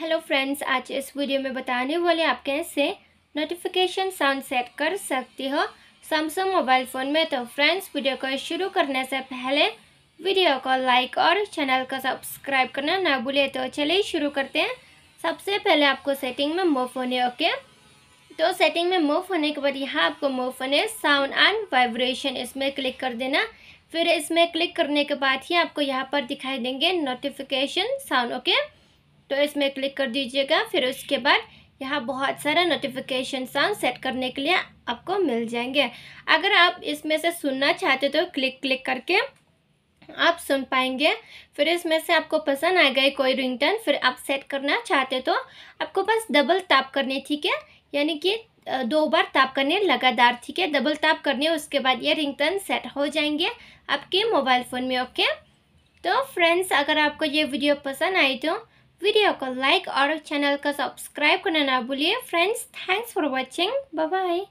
hello friends आज इस video में बताने वाले आप कैसे नोटिफिकेशन साउंड सेट कर सकते हो सैमसंग मोबाइल फ़ोन में तो फ्रेंड्स वीडियो को शुरू करने से पहले वीडियो को लाइक और चैनल को सब्सक्राइब करना ना भूले तो चलिए शुरू करते हैं सबसे पहले आपको सेटिंग में मूव होने ओके तो सेटिंग में मूव होने के बाद यहाँ आपको मूव होने साउंड एंड वाइब्रेशन इसमें क्लिक कर देना फिर इसमें क्लिक करने के बाद ही आपको यहाँ पर दिखाई देंगे नोटिफिकेशन साउंड ओके तो इसमें क्लिक कर दीजिएगा फिर उसके बाद यहाँ बहुत सारा नोटिफिकेशन साउंड सेट करने के लिए आपको मिल जाएंगे अगर आप इसमें से सुनना चाहते तो क्लिक क्लिक करके आप सुन पाएंगे फिर इसमें से आपको पसंद आ गई कोई रिंगटन फिर आप सेट करना चाहते तो आपको बस डबल टैप करने ठीक है यानी कि दो बार टैप करने लगातार ठीक है डबल टैप करने उसके बाद ये रिंगटन सेट हो जाएंगे आपके मोबाइल फ़ोन में ओके तो फ्रेंड्स अगर आपको ये वीडियो पसंद आई तो वीडियो को लाइक और चैनल को सब्सक्राइब करना ना भूलिए friends thanks for watching bye